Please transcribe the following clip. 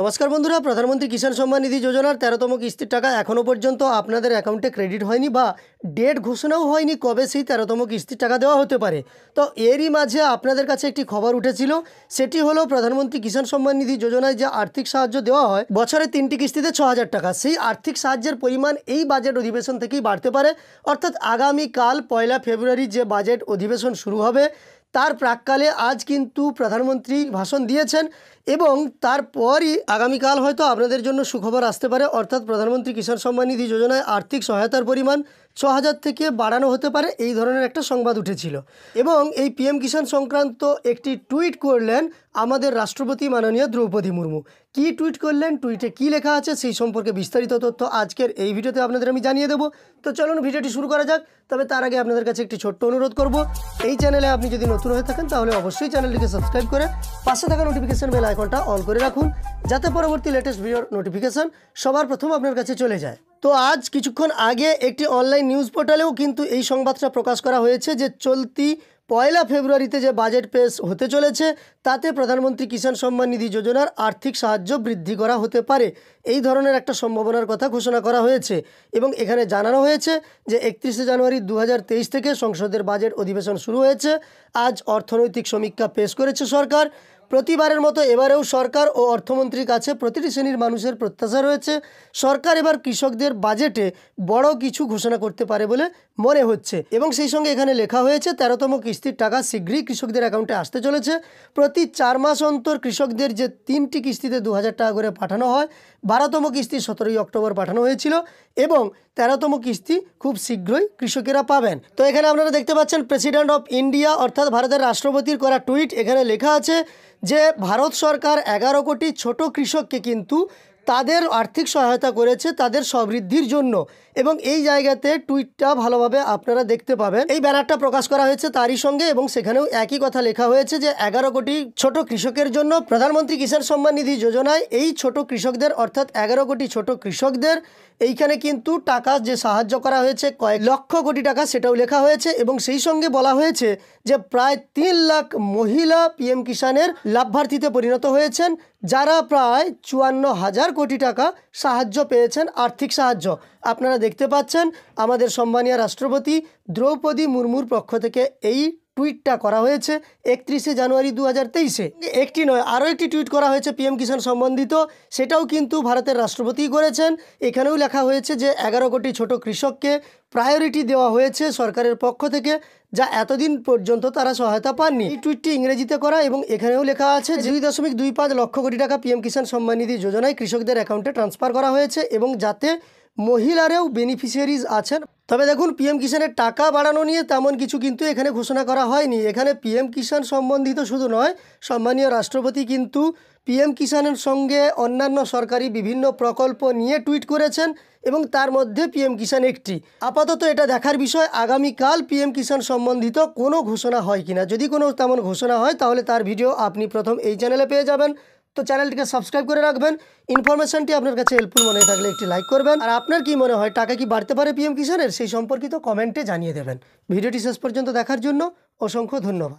নমস্কার বন্ধুরা প্রধানমন্ত্রী কিষাণ সম্মান নিধি যোজনার তেরোতম কিস্তির টাকা এখনও পর্যন্ত আপনাদের অ্যাকাউন্টে ক্রেডিট হয়নি বা ডেট ঘোষণাও হয়নি কবে সেই তেরোতম কিস্তির টাকা দেওয়া হতে পারে তো এরই মাঝে আপনাদের কাছে একটি খবর উঠেছিল সেটি হলো প্রধানমন্ত্রী কিষাণ সম্মান নিধি যোজনায় যে আর্থিক সাহায্য দেওয়া হয় বছরে তিনটি কিস্তিতে ছ হাজার টাকা সেই আর্থিক সাহায্যের পরিমাণ এই বাজেট অধিবেশন থেকেই বাড়তে পারে অর্থাৎ আগামীকাল পয়লা ফেব্রুয়ারি যে বাজেট অধিবেশন শুরু হবে তার প্রাককালে আজ কিন্তু প্রধানমন্ত্রী ভাষণ দিয়েছেন এবং তারপরই আগামীকাল হয়তো আপনাদের জন্য সুখবর আসতে পারে অর্থাৎ প্রধানমন্ত্রী কিষাণ সম্মান নিধি যোজনায় আর্থিক সহায়তার পরিমাণ ছ হাজার থেকে বাড়ানো হতে পারে এই ধরনের একটা সংবাদ উঠেছিল এবং এই পিএম কিষাণ সংক্রান্ত একটি টুইট করলেন আমাদের রাষ্ট্রপতি মাননীয় দ্রৌপদী মুর্মু কি টুইট করলেন টুইটে কি লেখা আছে সেই সম্পর্কে বিস্তারিত তথ্য আজকের এই ভিডিওতে আপনাদের আমি জানিয়ে দেবো তো চলুন ভিডিওটি শুরু করা যাক তবে তার আগে আপনাদের কাছে একটি ছোট্ট অনুরোধ করব এই চ্যানেলে আপনি যদি নতুন হয়ে থাকেন তাহলে অবশ্যই চ্যানেলটিকে সাবস্ক্রাইব করে পাশে থাকা নোটিফিকেশান বেল আইকনটা অন করে রাখুন যাতে পরবর্তী লেটেস্ট ভিডিওর নোটিফিকেশান সবার প্রথম আপনার কাছে চলে যায় তো আজ কিছুক্ষণ আগে একটি অনলাইন নিউজ পোর্টালেও কিন্তু এই সংবাদটা প্রকাশ করা হয়েছে যে চলতি পয়লা ফেব্রুয়ারিতে যে বাজেট পেশ হতে চলেছে তাতে প্রধানমন্ত্রী কিষাণ সম্মান নিধি যোজনার আর্থিক সাহায্য বৃদ্ধি করা হতে পারে এই ধরনের একটা সম্ভাবনার কথা ঘোষণা করা হয়েছে এবং এখানে জানানো হয়েছে যে একত্রিশে জানুয়ারি দু থেকে সংসদের বাজেট অধিবেশন শুরু হয়েছে আজ অর্থনৈতিক সমীক্ষা পেশ করেছে সরকার প্রতিবারের মতো এবারেও সরকার ও অর্থমন্ত্রীর কাছে প্রতিটি শ্রেণীর মানুষের প্রত্যাশা রয়েছে সরকার এবার কৃষকদের বাজেটে বড় কিছু ঘোষণা করতে পারে বলে মনে হচ্ছে এবং সেই সঙ্গে এখানে লেখা হয়েছে তেরোতম কিস্তির টাকা শীঘ্রই কৃষকদের অ্যাকাউন্টে আসতে চলেছে প্রতি চার মাস অন্তর কৃষকদের যে তিনটি কিস্তিতে দু হাজার টাকা করে পাঠানো হয় বারোতম কিস্তি সতেরোই অক্টোবর পাঠানো হয়েছিল এবং তেরোতম কিস্তি খুব শীঘ্রই কৃষকেরা পাবেন তো এখানে আপনারা দেখতে পাচ্ছেন প্রেসিডেন্ট অফ ইন্ডিয়া অর্থাৎ ভারতের রাষ্ট্রপতির করা টুইট এখানে লেখা আছে যে ভারত সরকার এগারো কোটি ছোট কৃষককে কিন্তু তাদের আর্থিক সহায়তা করেছে তাদের সমৃদ্ধির জন্য এবং এই জায়গাতে টুইটটা ভালোভাবে আপনারা দেখতে পাবেন এই ব্যানারটা প্রকাশ করা হয়েছে তারই সঙ্গে এবং সেখানেও একই কথা লেখা হয়েছে যে এগারো কোটি ছোট কৃষকের জন্য প্রধানমন্ত্রী কিষাণ সম্মান নিধি যোজনায় এই ছোট কৃষকদের অর্থাৎ এগারো কোটি ছোট কৃষকদের এইখানে কিন্তু টাকা যে সাহায্য করা হয়েছে কয়েক লক্ষ কোটি টাকা সেটাও লেখা হয়েছে এবং সেই সঙ্গে বলা হয়েছে যে প্রায় তিন লাখ মহিলা পিএম কিষাণের লাভার্থীতে পরিণত হয়েছেন যারা প্রায় চুয়ান্ন হাজার কোটি টাকা সাহায্য পেয়েছেন আর্থিক সাহায্য আপনারা দেখতে পাচ্ছেন আমাদের সম্মানীয় রাষ্ট্রপতি দ্রৌপদী মুর্মুর পক্ষ থেকে এই টুইটটা করা হয়েছে একত্রিশে জানুয়ারি দু হাজার তেইশে একটি নয় আরও একটি টুইট করা হয়েছে পিএম কিষাণ সম্বন্ধিত সেটাও কিন্তু ভারতের রাষ্ট্রপতিই করেছেন এখানেও লেখা হয়েছে যে এগারো কোটি ছোট কৃষককে প্রায়োরিটি দেওয়া হয়েছে সরকারের পক্ষ থেকে যা এতদিন পর্যন্ত তারা সহায়তা পাননি এই টুইটটি ইংরেজিতে করা এবং এখানেও লেখা আছে দুই দশমিক দুই পাঁচ লক্ষ কোটি টাকা পিএম কিষাণ সম্মান নিধি যোজনায় কৃষকদের অ্যাকাউন্টে ট্রান্সফার করা হয়েছে এবং যাতে মহিলারেও বেনিফিশিয়ারিজ আছেন তবে দেখুন পিএম কিষাণের টাকা বাড়ানো নিয়ে তেমন কিছু কিন্তু এখানে ঘোষণা করা হয়নি এখানে পিএম কিষাণ সম্বন্ধিত শুধু নয় সম্মানীয় রাষ্ট্রপতি কিন্তু পিএম কিষাণের সঙ্গে অন্যান্য সরকারি বিভিন্ন প্রকল্প নিয়ে টুইট করেছেন এবং তার মধ্যে পিএম কিষাণ একটি আপাতত এটা দেখার বিষয় আগামীকাল পিএম কিষাণ সম্বন্ধিত কোনো ঘোষণা হয় কিনা যদি কোনো তেমন ঘোষণা হয় তাহলে তার ভিডিও আপনি প্রথম এই চ্যানেলে পেয়ে যাবেন তো চ্যানেলটিকে সাবস্ক্রাইব করে রাখবেন ইনফরমেশনটি আপনার কাছে হেল্পফুল মনে থাকলে একটি লাইক করবেন আর আপনার কি মনে হয় টাকা কি বাড়তে পারে পিএম কিষানের সেই সম্পর্কিত কমেন্টে জানিয়ে দেবেন ভিডিওটি শেষ পর্যন্ত দেখার জন্য অসংখ্য ধন্যবাদ